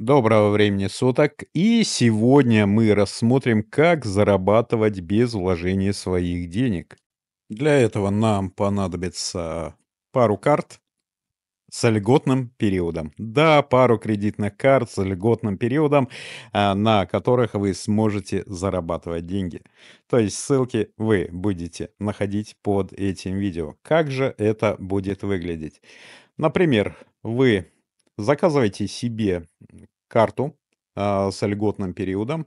Доброго времени суток. И сегодня мы рассмотрим, как зарабатывать без вложения своих денег. Для этого нам понадобится пару карт с льготным периодом. Да, пару кредитных карт с льготным периодом, а, на которых вы сможете зарабатывать деньги. То есть ссылки вы будете находить под этим видео. Как же это будет выглядеть? Например, вы Заказывайте себе карту а, с льготным периодом.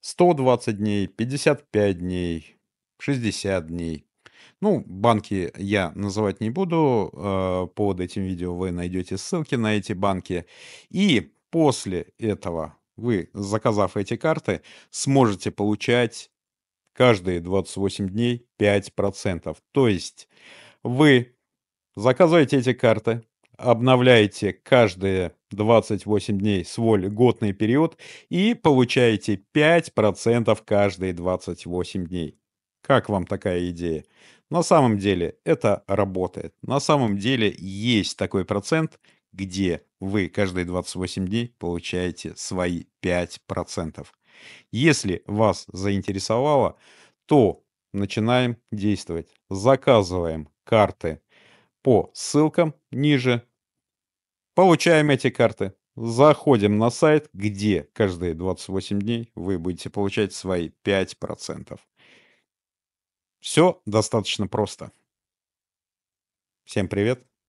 120 дней, 55 дней, 60 дней. Ну, банки я называть не буду. А, под этим видео вы найдете ссылки на эти банки. И после этого вы, заказав эти карты, сможете получать каждые 28 дней 5%. То есть вы заказываете эти карты, обновляете каждые 28 дней свой годный период и получаете 5% каждые 28 дней. Как вам такая идея? На самом деле это работает. На самом деле есть такой процент, где вы каждые 28 дней получаете свои 5%. Если вас заинтересовало, то начинаем действовать. Заказываем карты по ссылкам ниже Получаем эти карты. Заходим на сайт, где каждые 28 дней вы будете получать свои 5%. Все достаточно просто. Всем привет!